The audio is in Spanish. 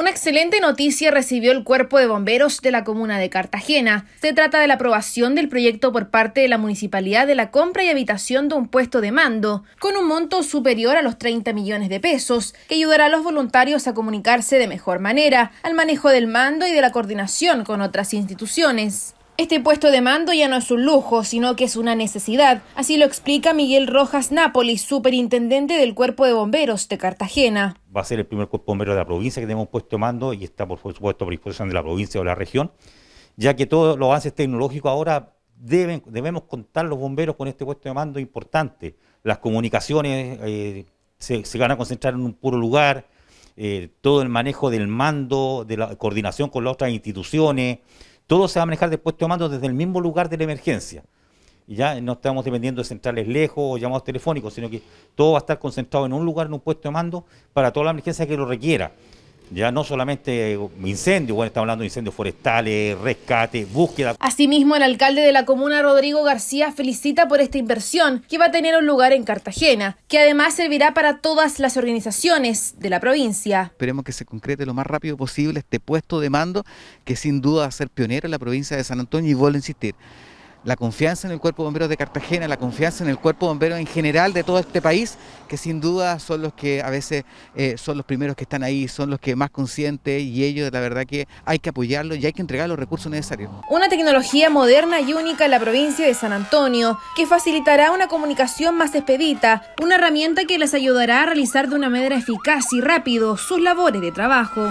Una excelente noticia recibió el cuerpo de bomberos de la comuna de Cartagena. Se trata de la aprobación del proyecto por parte de la municipalidad de la compra y habitación de un puesto de mando, con un monto superior a los 30 millones de pesos, que ayudará a los voluntarios a comunicarse de mejor manera, al manejo del mando y de la coordinación con otras instituciones. Este puesto de mando ya no es un lujo, sino que es una necesidad. Así lo explica Miguel Rojas Nápolis, superintendente del Cuerpo de Bomberos de Cartagena. Va a ser el primer cuerpo de Bomberos de la provincia que tenemos puesto de mando y está, por supuesto, por disposición de la provincia o la región, ya que todos los avances tecnológicos ahora deben, debemos contar los bomberos con este puesto de mando importante. Las comunicaciones eh, se, van a concentrar en un puro lugar, eh, todo el manejo del mando, de la coordinación con las otras instituciones, todo se va a manejar de mando, desde el mismo lugar de la emergencia. Y ya no estamos dependiendo de centrales lejos o llamados telefónicos, sino que todo va a estar concentrado en un lugar, en un puesto de mando, para toda la emergencia que lo requiera ya no solamente incendios, bueno, estamos hablando de incendios forestales, rescate, búsqueda. Asimismo, el alcalde de la comuna, Rodrigo García, felicita por esta inversión que va a tener un lugar en Cartagena, que además servirá para todas las organizaciones de la provincia. Esperemos que se concrete lo más rápido posible este puesto de mando, que sin duda va a ser pionero en la provincia de San Antonio y vuelvo a insistir la confianza en el Cuerpo de Bomberos de Cartagena, la confianza en el Cuerpo bombero en general de todo este país, que sin duda son los que a veces eh, son los primeros que están ahí, son los que más conscientes y ellos la verdad que hay que apoyarlos y hay que entregar los recursos necesarios. Una tecnología moderna y única en la provincia de San Antonio, que facilitará una comunicación más expedita, una herramienta que les ayudará a realizar de una manera eficaz y rápido sus labores de trabajo.